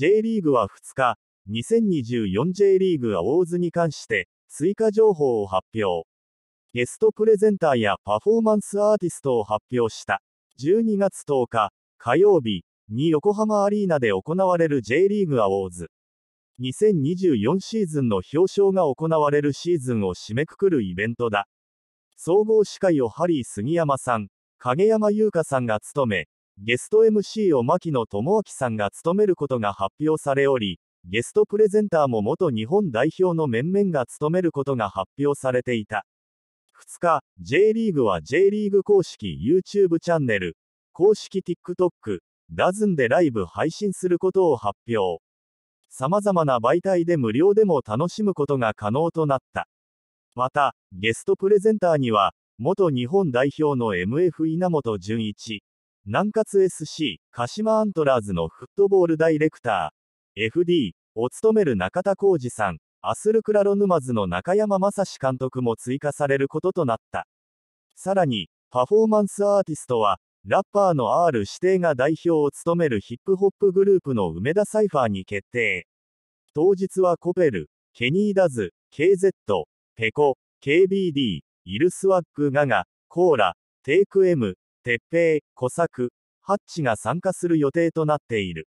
J リーグは2日、2024J リーグアウォーズに関して、追加情報を発表。ゲストプレゼンターやパフォーマンスアーティストを発表した。12月10日、火曜日に横浜アリーナで行われる J リーグアウォーズ。2024シーズンの表彰が行われるシーズンを締めくくるイベントだ。総合司会をハリー杉山さん、影山優香さんが務め、ゲスト MC を牧野智明さんが務めることが発表されおり、ゲストプレゼンターも元日本代表の面々が務めることが発表されていた。2日、J リーグは J リーグ公式 YouTube チャンネル、公式 TikTok、ダズンでライブ配信することを発表。様々な媒体で無料でも楽しむことが可能となった。また、ゲストプレゼンターには、元日本代表の MF 稲本潤一、南葛 SC 鹿島アントラーズのフットボールダイレクター FD を務める中田浩二さんアスルクラロ沼津の中山正史監督も追加されることとなったさらにパフォーマンスアーティストはラッパーの R 指定が代表を務めるヒップホップグループの梅田サイファーに決定当日はコペルケニーダズ KZ ペコ KBD イルスワッグガガコーラテイク M 鉄平、小作、ハッチが参加する予定となっている。